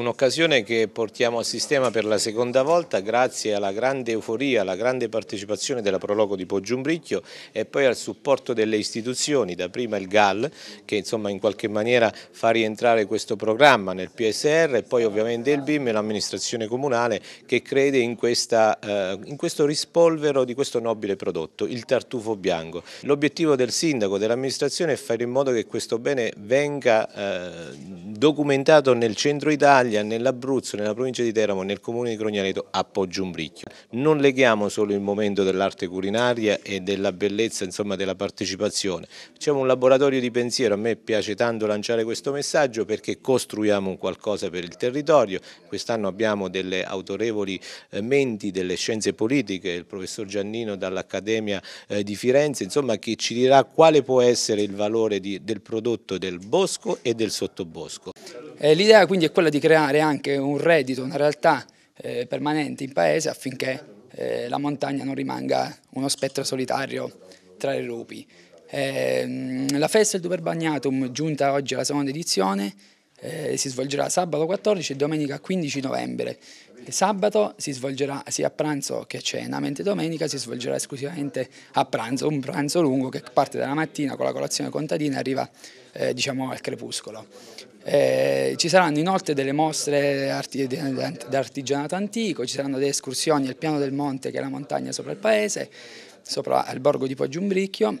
Un'occasione che portiamo a sistema per la seconda volta grazie alla grande euforia, alla grande partecipazione della Prologo di Poggiumbricchio e poi al supporto delle istituzioni, da prima il GAL che insomma in qualche maniera fa rientrare questo programma nel PSR e poi ovviamente il BIM e l'amministrazione comunale che crede in, questa, eh, in questo rispolvero di questo nobile prodotto, il tartufo bianco. L'obiettivo del sindaco, dell'amministrazione è fare in modo che questo bene venga eh, documentato nel centro Italia, nell'Abruzzo, nella provincia di Teramo, nel comune di Crognareto a Poggiumbricchio. Non leghiamo solo il momento dell'arte culinaria e della bellezza insomma, della partecipazione, facciamo un laboratorio di pensiero, a me piace tanto lanciare questo messaggio perché costruiamo un qualcosa per il territorio, quest'anno abbiamo delle autorevoli eh, menti delle scienze politiche, il professor Giannino dall'Accademia eh, di Firenze, insomma, che ci dirà quale può essere il valore di, del prodotto del bosco e del sottobosco. Eh, l'idea quindi è quella di creare anche un reddito, una realtà eh, permanente in paese affinché eh, la montagna non rimanga uno spettro solitario tra i lupi. Ehm, la festa del Duper Bagnatum, giunta oggi alla seconda edizione, eh, si svolgerà sabato 14 e domenica 15 novembre. Sabato si svolgerà sia a pranzo che a cena, mentre domenica si svolgerà esclusivamente a pranzo, un pranzo lungo che parte dalla mattina con la colazione contadina e arriva eh, diciamo, al crepuscolo. Eh, ci saranno inoltre delle mostre d'artigianato antico, ci saranno delle escursioni al piano del monte che è la montagna sopra il paese, sopra il borgo di Poggiumbricchio,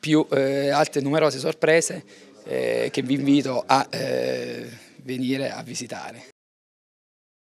più eh, altre numerose sorprese eh, che vi invito a eh, venire a visitare.